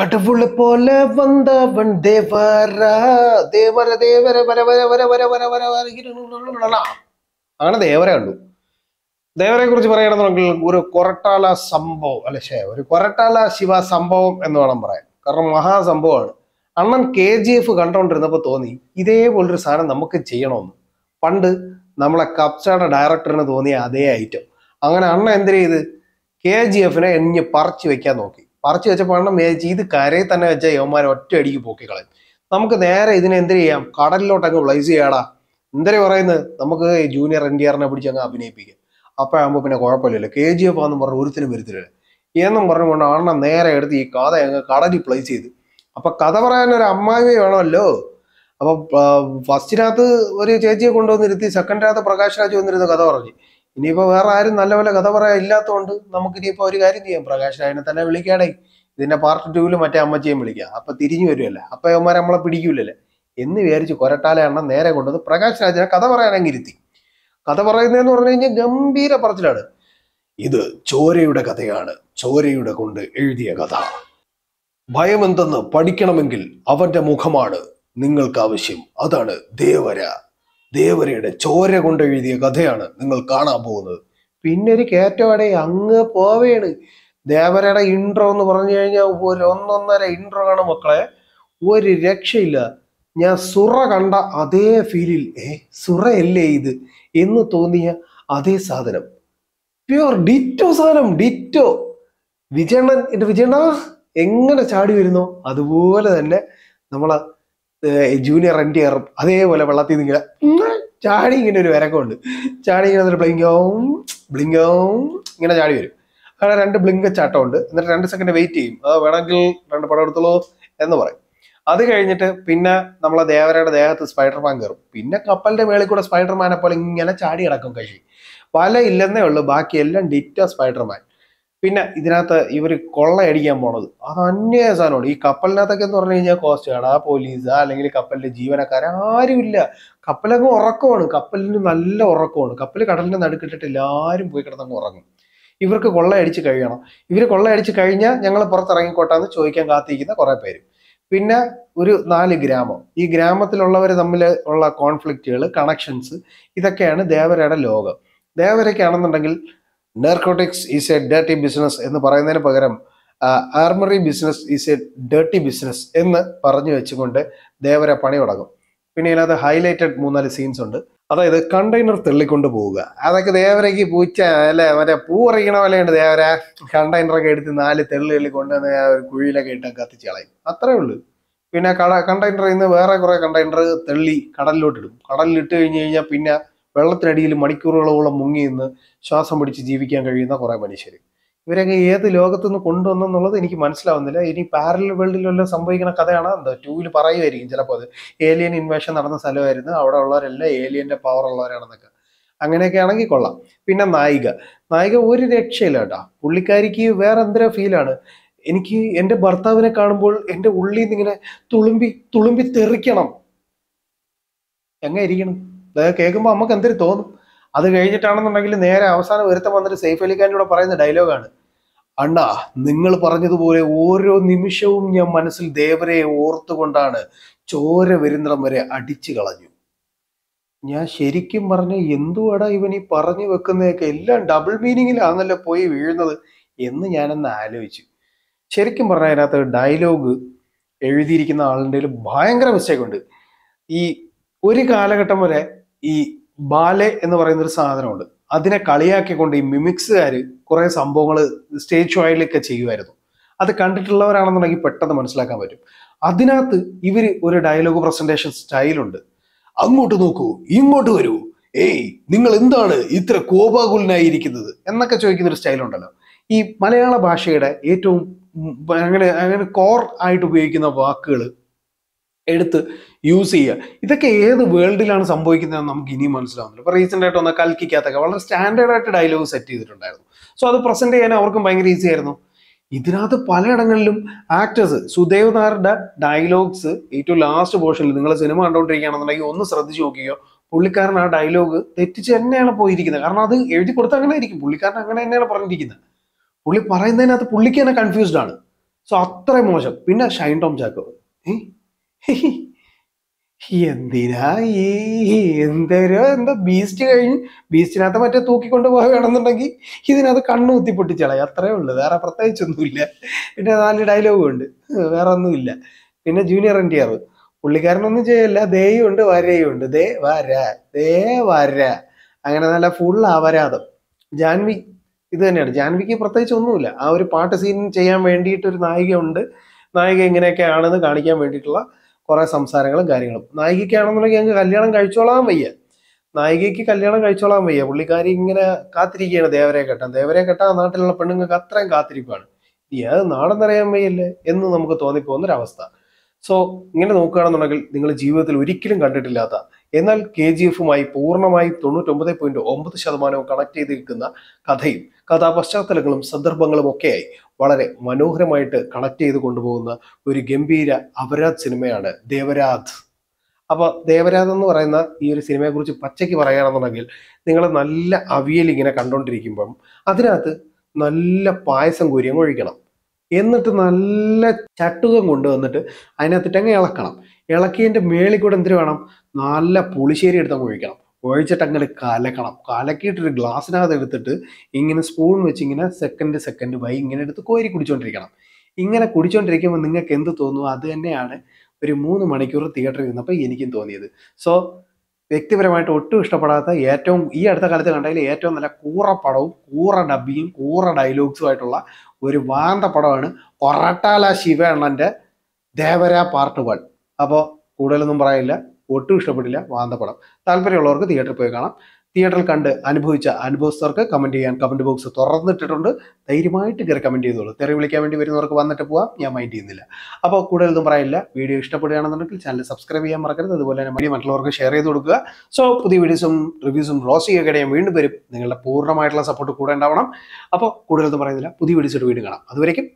கடவுளை പോലെ வந்தவன் தேவரா தேவர தேவர வர வர വര വര വര വര അങ്ങനെ ദേവരെ കണ്ടു ദേവരെ കുറിച്ച് പറയണമെന്നുണ്ടെങ്കിൽ ഒരു കൊരട്ടാല സംഭവം അല്ലെ ശേ ഒരു കൊരട്ടാല ശിവ സംഭവം എന്ന് വേണം പറയാൻ കാരണം മഹാസംഭവമാണ് അണ്ണൻ കെ ജി എഫ് കണ്ടുകൊണ്ടിരുന്നപ്പോൾ തോന്നി ഇതേപോലൊരു സാധനം നമുക്ക് ചെയ്യണമെന്ന് പണ്ട് നമ്മളെ കപ്സയുടെ ഡയറക്ടറിന് തോന്നിയ അതേ ഐറ്റം അങ്ങനെ അണ്ണൻ എന്തിനു ചെയ്ത് കെ ജി എഫിനെ എഞ്ഞ് പറിച്ചു വെക്കാൻ നോക്കി പറിച്ചു വെച്ചപ്പോഴാണ് മേച്ച് ഇത് കരയിൽ തന്നെ വെച്ച യവന്മാരെ ഒറ്റ അടിക്ക് പൊക്കിക്കളയും നമുക്ക് നേരെ ഇതിനെ എന്ത് ചെയ്യാം കടലിലോട്ട് അങ്ങ് പ്ലേസ് ചെയ്യാടാ എന്തിനു പറയുന്നത് നമുക്ക് ജൂനിയർ എൻ ഡി ആറിനെ പിടിച്ച് അങ്ങ് അഭിനയിപ്പിക്കാം അപ്പോഴാകുമ്പോൾ പിന്നെ കുഴപ്പമില്ലല്ലോ കെ ജി എഫ് ആന്ന് പറഞ്ഞ ഒരുത്തിനും വരുത്തില്ല എന്നും പറഞ്ഞുകൊണ്ട് അണ്ണ നേരെ എടുത്ത് ഈ കഥ അങ്ങ് കടലിൽ പ്ലേസ് ചെയ്ത് അപ്പൊ കഥ പറയാൻ ഒരു അമ്മായി വേണമല്ലോ അപ്പൊ ഫസ്റ്റിനകത്ത് ഒരു ചേച്ചിയെ കൊണ്ടുവന്നിരുത്തി സെക്കൻഡിനകത്ത് പ്രകാശ് രാജ് വന്നിരുന്ന കഥ പറഞ്ഞു ഇനിയിപ്പോ വേറെ ആരും നല്ല പോലെ കഥ പറയാൻ ഇല്ലാത്തതുകൊണ്ട് നമുക്ക് ഇനിയിപ്പോ ഒരു കാര്യം ചെയ്യാം പ്രകാശ് അതിനെ തന്നെ വിളിക്കാടേ ഇതിന്റെ പാർട്ട് ടൂവിൽ മറ്റേ അമ്മച്ചിയും വിളിക്കാം അപ്പൊ തിരിഞ്ഞു വരുമല്ലേ അപ്പൊ അവന്മാരെ നമ്മളെ പിടിക്കൂലല്ലേ എന്ന് വിചാരിച്ച് കൊരട്ടാല എണ്ണം നേരെ കൊണ്ടുവന്ന് പ്രകാശ് രാജനെ കഥ പറയാനെങ്കിൽ ഇരുത്തി കഥ പറയുന്നതെന്ന് പറഞ്ഞു കഴിഞ്ഞാൽ ഗംഭീര പറച്ചിലാണ് ഇത് ചോരയുടെ കഥയാണ് ചോരയുടെ കൊണ്ട് എഴുതിയ കഥ ഭയമെന്തെന്ന് പഠിക്കണമെങ്കിൽ അവന്റെ മുഖമാണ് നിങ്ങൾക്ക് ആവശ്യം അതാണ് ദേവര ദേവരയുടെ ചോര കൊണ്ട് എഴുതിയ കഥയാണ് നിങ്ങൾ കാണാൻ പോകുന്നത് പിന്നെ ഒരു കയറ്റവാടെ അങ്ങ് പോവേണ് ദേവരയുടെ ഇൻട്രോ എന്ന് പറഞ്ഞു കഴിഞ്ഞാൽ ഒരു ഒന്നൊന്നര ഇൻട്രോ ആണ് മക്കളെ ഒരു രക്ഷയില്ല ഞാൻ സുറ കണ്ട അതേ ഫീലിൽ ഏ സുറയല്ലേ ഇത് എന്ന് തോന്നിയ അതേ സാധനം പ്യുവർ ഡിറ്റോ സാധനം ഡിറ്റോ വിജയണ്ണൻ എന്റെ വിജയണ്ണ എങ്ങനെ ചാടി വരുന്നോ അതുപോലെ തന്നെ നമ്മളെ ജൂനിയർ എൻ ടി അതേപോലെ വെള്ളത്തിൽ നിന്ന് ഇങ്ങനെ ചാടി ഇങ്ങനെ ഒരു വിരക്കമുണ്ട് ചാടി ഇങ്ങനെ ഒരു ബ്ലിങ്കോം ബ്ലിങ്കോം ഇങ്ങനെ ചാടി വരും അങ്ങനെ രണ്ട് ബ്ലിങ്ക ഉണ്ട് എന്നിട്ട് രണ്ട് സെക്കൻഡ് വെയിറ്റ് ചെയ്യും അത് വേണമെങ്കിൽ രണ്ട് പടം എടുത്തോളൂ എന്ന് പറയും അത് കഴിഞ്ഞിട്ട് പിന്നെ നമ്മളെ ദേവരയുടെ ദേഹത്ത് സ്പൈഡർമാൻ കയറും പിന്നെ കപ്പലിന്റെ മേളിൽ കൂടെ സ്പൈഡർമാനെ പോലെ ഇങ്ങനെ ചാടി കിടക്കും കഴിയും വല ഇല്ലെന്നേ ഉള്ളൂ ബാക്കി എല്ലാം ഡിറ്റോ സ്പൈഡർമാൻ പിന്നെ ഇതിനകത്ത് ഇവർ കൊള്ളയടിക്കാൻ പോണത് അത് അന്യ സാധനമാണ് ഈ കപ്പലിനകത്തൊക്കെ എന്ന് പറഞ്ഞു കഴിഞ്ഞാൽ കോസ്റ്റാണ് ആ പോലീസ് അല്ലെങ്കിൽ കപ്പലിന്റെ ജീവനക്കാർ ആരുമില്ല കപ്പലങ്ങ് ഉറക്കമാണ് കപ്പലിന് നല്ല ഉറക്കമാണ് കപ്പൽ കടലിന്റെ നടുക്കിട്ടിട്ട് എല്ലാവരും പോയി കിടന്നങ്ങ് ഉറങ്ങും ഇവർക്ക് കൊള്ളയടിച്ച് കഴിയണം ഇവർ കൊള്ളയടിച്ച് കഴിഞ്ഞാൽ ഞങ്ങൾ പുറത്തിറങ്ങിക്കോട്ടാന്ന് ചോദിക്കാൻ കാത്തിരിക്കുന്ന കുറേ പേര് പിന്നെ ഒരു നാല് ഗ്രാമം ഈ ഗ്രാമത്തിലുള്ളവർ തമ്മിൽ ഉള്ള കോൺഫ്ലിക്റ്റുകൾ കണക്ഷൻസ് ഇതൊക്കെയാണ് ദേവരയുടെ ലോകം ദേവരയ്ക്കാണെന്നുണ്ടെങ്കിൽ narcotics is a dirty business എന്ന് പറയുന്നതിന് പകരം armoury business is a dirty business എന്ന് പറഞ്ഞു വെച്ചുകൊണ്ട് ദേവര പണി തുടങ്ങും പിന്നെ അതിനകത്ത് ഹൈലൈറ്റഡ് മൂന്നാല് സീൻസ് ഉണ്ട് അതായത് കണ്ടെയ്നർ തള്ളിക്കൊണ്ട് പോവുക അതൊക്കെ ദേവരയ്ക്ക് പൂച്ച അല്ലെ മറ്റേ പൂ പറിക്കണ പോലെയുണ്ട് ദേവര കണ്ടെയ്നറൊക്കെ എടുത്ത് നാല് തെള്ളി തള്ളി കൊണ്ടുവന്ന് ഒരു കുഴിയിലൊക്കെ ഇട്ട് കത്തിച്ച് കളയും അത്രേ ഉള്ളൂ പിന്നെ കട കണ്ടെയ്നറിൽ നിന്ന് വേറെ കുറേ കണ്ടെയ്നർ തള്ളി ഇടും കടലിലിട്ട് കഴിഞ്ഞ് കഴിഞ്ഞാൽ പിന്നെ വെള്ളത്തിനടിയിൽ മണിക്കൂറുകളോളം മുങ്ങി നിന്ന് ശ്വാസം പിടിച്ച് ജീവിക്കാൻ കഴിയുന്ന കുറേ മനുഷ്യർ ഇവരങ്ങ് ഏത് ലോകത്തുനിന്ന് നിന്ന് കൊണ്ടുവന്നെന്നുള്ളത് എനിക്ക് മനസ്സിലാവുന്നില്ല ഇനി പാരലൽ വേൾഡിലെല്ലാം സംഭവിക്കുന്ന കഥയാണ് എന്താ ടൂവിൽ പറയുമായിരിക്കും ചിലപ്പോൾ അത് ഏലിയൻ ഇൻവേഷൻ നടന്ന സ്ഥലമായിരുന്നു അവിടെ ഉള്ളവരെല്ലാം ഏലിയൻ്റെ പവർ ഉള്ളവരാണെന്നൊക്കെ അങ്ങനെയൊക്കെ ആണെങ്കിൽ കൊള്ളാം പിന്നെ നായിക നായിക ഒരു രക്ഷയില്ല കേട്ടോ പുള്ളിക്കാരിക്ക് വേറെ എന്തര ഫീലാണ് എനിക്ക് എൻ്റെ ഭർത്താവിനെ കാണുമ്പോൾ എൻ്റെ ഉള്ളിൽ നിന്ന് ഇങ്ങനെ തുളുമ്പി തുളുമ്പി തെറിക്കണം എങ്ങനെ ഇരിക്കണം അതായത് കേൾക്കുമ്പോൾ നമുക്ക് എന്തൊരു തോന്നും അത് കഴിഞ്ഞിട്ടാണെന്നുണ്ടെങ്കിൽ നേരെ അവസാനം ഒരുത്തം വന്നിട്ട് സൈഫ് അലിഖാൻ്റെ കൂടെ പറയുന്ന ഡയലോഗാണ് അണ്ണാ നിങ്ങൾ പറഞ്ഞതുപോലെ ഓരോ നിമിഷവും ഞാൻ മനസ്സിൽ ദേവരെ ഓർത്തുകൊണ്ടാണ് ചോര വരുന്നിടം വരെ അടിച്ചു കളഞ്ഞു ഞാൻ ശരിക്കും പറഞ്ഞ എന്തുവാടാ ഇവൻ ഈ പറഞ്ഞു വെക്കുന്നതൊക്കെ എല്ലാം ഡബിൾ മീനിങ്ങിലാണല്ലോ പോയി വീഴുന്നത് എന്ന് ഞാനെന്ന് ആലോചിച്ചു ശരിക്കും പറഞ്ഞാൽ അതിനകത്ത് ഡയലോഗ് എഴുതിയിരിക്കുന്ന ആളിൻ്റെ ഭയങ്കര മിസ്റ്റേക്ക് ഉണ്ട് ഈ ഒരു കാലഘട്ടം വരെ ഈ ബാലെ എന്ന് പറയുന്ന ഒരു സാധനമുണ്ട് അതിനെ കളിയാക്കിക്കൊണ്ട് ഈ മിമിക്സുകാർ കുറേ സംഭവങ്ങൾ സ്റ്റേജ് ഷോയിലൊക്കെ ചെയ്യുമായിരുന്നു അത് കണ്ടിട്ടുള്ളവരാണെന്നുണ്ടെങ്കിൽ പെട്ടെന്ന് മനസ്സിലാക്കാൻ പറ്റും അതിനകത്ത് ഇവർ ഒരു ഡയലോഗ് പ്രസന്റേഷൻ സ്റ്റൈലുണ്ട് അങ്ങോട്ട് നോക്കൂ ഇങ്ങോട്ട് വരൂ ഏയ് നിങ്ങൾ എന്താണ് ഇത്ര കോപാകുലനായിരിക്കുന്നത് എന്നൊക്കെ ചോദിക്കുന്ന ഒരു സ്റ്റൈലുണ്ടല്ലോ ഈ മലയാള ഭാഷയുടെ ഏറ്റവും അങ്ങനെ അങ്ങനെ കോർ ആയിട്ട് ഉപയോഗിക്കുന്ന വാക്കുകൾ എടുത്ത് യൂസ് ചെയ്യുക ഇതൊക്കെ ഏത് വേൾഡിലാണ് സംഭവിക്കുന്നതെന്ന് നമുക്ക് ഇനിയും മനസ്സിലാവുന്നില്ല ഇപ്പോൾ റീസെൻ്റ് ആയിട്ട് വന്ന വളരെ സ്റ്റാൻഡേർഡ് ആയിട്ട് ഡയലോഗ് സെറ്റ് ചെയ്തിട്ടുണ്ടായിരുന്നു സോ അത് പ്രസൻറ്റ് ചെയ്യാൻ അവർക്കും ഭയങ്കര ഈസി ആയിരുന്നു ഇതിനകത്ത് പലയിടങ്ങളിലും ആക്ടേഴ്സ് സുദേവ് ഡയലോഗ്സ് ഏറ്റവും ലാസ്റ്റ് പോർഷനിൽ നിങ്ങൾ സിനിമ കണ്ടുകൊണ്ടിരിക്കുകയാണെന്നുണ്ടെങ്കിൽ ഒന്ന് ശ്രദ്ധിച്ചു നോക്കിയോ പുള്ളിക്കാരൻ ആ ഡയലോഗ് തെറ്റിച്ച് തന്നെയാണ് പോയിരിക്കുന്നത് കാരണം അത് എഴുതി കൊടുത്ത അങ്ങനെ ആയിരിക്കും പുള്ളിക്കാരൻ അങ്ങനെ തന്നെയാണ് പറഞ്ഞിരിക്കുന്നത് പുള്ളി പറയുന്നതിനകത്ത് പുള്ളിക്ക് തന്നെ കൺഫ്യൂസ്ഡ് ആണ് സോ അത്രയും മോശം പിന്നെ ഷൈൻ ടോം ചാക്കോ ഏഹ് എന്തിനാ ഈ എന്തരോ എന്താ ബീസ്റ്റ് കഴിഞ്ഞ് ബീസ്റ്റിനകത്ത് മറ്റേ തൂക്കിക്കൊണ്ട് പോവുകയാണെന്നുണ്ടെങ്കിൽ ഇതിനകത്ത് കണ്ണു കുത്തി പൊട്ടിച്ചളയും അത്രേ ഉള്ളൂ വേറെ പ്രത്യേകിച്ചൊന്നുമില്ല പിന്നെ നാല് ഡയലോഗും ഉണ്ട് വേറെ ഒന്നുമില്ല പിന്നെ ജൂനിയർ എൻ ടി ആർ പുള്ളിക്കാരനൊന്നും ചെയ്യല്ല ദേയും ഉണ്ട് വരയും ഉണ്ട് ദേ വര ദേ വര അങ്ങനെ നല്ല ഫുൾ അപരാധം ജാൻവി ഇത് തന്നെയാണ് ജാൻവിക്ക് പ്രത്യേകിച്ച് ഒന്നുമില്ല ആ ഒരു പാട്ട് സീൻ ചെയ്യാൻ വേണ്ടിയിട്ട് ഒരു നായിക ഉണ്ട് നായിക ഇങ്ങനെയൊക്കെ ആണെന്ന് കാണിക്കാൻ വേണ്ടിയിട്ടുള്ള കുറേ സംസാരങ്ങളും കാര്യങ്ങളും നായികയ്ക്കാണെന്നുണ്ടെങ്കിൽ ഞങ്ങൾക്ക് കല്യാണം കഴിച്ചോളാൻ വയ്യ നായികയ്ക്ക് കല്യാണം കഴിച്ചോളാൻ വയ്യ പുള്ളിക്കാരി ഇങ്ങനെ കാത്തിരിക്കുകയാണ് ദേവരെ കെട്ടാൻ ദേവരെ കെട്ടാൻ നാട്ടിലുള്ള പെണ്ണുങ്ങൾക്ക് അത്രയും കാത്തിരിപ്പാണ് ഇനി അത് നിറയാൻ വയ്യല്ലേ എന്ന് നമുക്ക് തോന്നിപ്പോകുന്നൊരവസ്ഥ സോ ഇങ്ങനെ നോക്കുകയാണെന്നുണ്ടെങ്കിൽ നിങ്ങൾ ജീവിതത്തിൽ ഒരിക്കലും കണ്ടിട്ടില്ലാത്ത എന്നാൽ കെ ജി എഫുമായി പൂർണ്ണമായി തൊണ്ണൂറ്റൊമ്പത് പോയിന്റ് ഒമ്പത് ശതമാനവും കണക്ട് ചെയ്തിരിക്കുന്ന കഥയും കഥാപശ്ചാത്തലങ്ങളും സന്ദർഭങ്ങളും ഒക്കെയായി വളരെ മനോഹരമായിട്ട് കണക്ട് ചെയ്ത് കൊണ്ടുപോകുന്ന ഒരു ഗംഭീര അപരാധ് സിനിമയാണ് ദേവരാധ് അപ്പൊ ദേവരാത് എന്ന് പറയുന്ന ഈ ഒരു സിനിമയെ കുറിച്ച് പച്ചയ്ക്ക് പറയുകയാണെന്നുണ്ടെങ്കിൽ നിങ്ങൾ നല്ല അവിയൽ ഇങ്ങനെ കണ്ടോണ്ടിരിക്കുമ്പം അതിനകത്ത് നല്ല പായസം കുര്യം ഒഴിക്കണം എന്നിട്ട് നല്ല ചട്ടുകം കൊണ്ടുവന്നിട്ട് അതിനകത്തിട്ട് അങ്ങ് ഇളക്കണം ഇളക്കിയതിൻ്റെ മേളിൽ കൂടെ എന്തിനു വേണം നല്ല പുളിശ്ശേരി എടുത്ത് അങ്ങ് ഒഴിക്കണം ഒഴിച്ചിട്ട് അങ്ങനെ കലക്കണം കലക്കിയിട്ടൊരു ഗ്ലാസ്സിനകത്ത് എടുത്തിട്ട് ഇങ്ങനെ സ്പൂൺ വെച്ച് ഇങ്ങനെ സെക്കൻഡ് സെക്കൻഡ് വൈ ഇങ്ങനെ എടുത്ത് കോരി കുടിച്ചുകൊണ്ടിരിക്കണം ഇങ്ങനെ കുടിച്ചുകൊണ്ടിരിക്കുമ്പോൾ നിങ്ങൾക്ക് എന്ത് തോന്നുന്നു അത് തന്നെയാണ് ഒരു മൂന്ന് മണിക്കൂർ തിയേറ്ററിൽ നിന്നപ്പോൾ എനിക്കും തോന്നിയത് സോ വ്യക്തിപരമായിട്ട് ഒട്ടും ഇഷ്ടപ്പെടാത്ത ഏറ്റവും ഈ അടുത്ത കാലത്ത് കണ്ടതിൽ ഏറ്റവും നല്ല കൂറ പടവും കൂറ ഡബിയും കൂറ ഡയലോഗ്സുമായിട്ടുള്ള ഒരു വാന്ത പടമാണ് പൊറട്ടാല ശിവ ദേവര പാർട്ട് വൺ അപ്പോൾ കൂടുതലൊന്നും പറയില്ല ഒട്ടും ഇഷ്ടപ്പെട്ടില്ല വാന്തപടം താല്പര്യമുള്ളവർക്ക് തിയേറ്ററിൽ പോയി കാണാം തിയേറ്ററിൽ കണ്ട് അനുഭവിച്ച അനുഭവസ്ഥർക്ക് കമൻറ്റ് ചെയ്യാൻ കമൻറ്റ് ബോക്സ് തുറന്നിട്ടിട്ടുണ്ട് ധൈര്യമായിട്ട് കയറി കമൻറ്റ് ചെയ്തോളൂ തെറി വിളിക്കാൻ വേണ്ടി വരുന്നവർക്ക് വന്നിട്ട് പോവാം ഞാൻ മൈൻഡ് ചെയ്യുന്നില്ല അപ്പോൾ കൂടുതലൊന്നും പറയില്ല വീഡിയോ ഇഷ്ടപ്പെടുകയാണെന്നുണ്ടെങ്കിൽ ചാനൽ സബ്സ്ക്രൈബ് ചെയ്യാൻ മറക്കരുത് അതുപോലെ തന്നെ മറ്റുള്ളവർക്ക് ഷെയർ ചെയ്ത് കൊടുക്കുക സോ പുതിയ വീഡിയോസും റിവ്യൂസും റോസ് ഞാൻ വീണ്ടും വരും നിങ്ങളുടെ പൂർണ്ണമായിട്ടുള്ള സപ്പോർട്ട് കൂടെ ഉണ്ടാവണം അപ്പോൾ കൂടുതലൊന്നും പറയുന്നില്ല പുതിയ വീഡിയോസ് വീണ്ടും കാണാം അതുവരേക്കും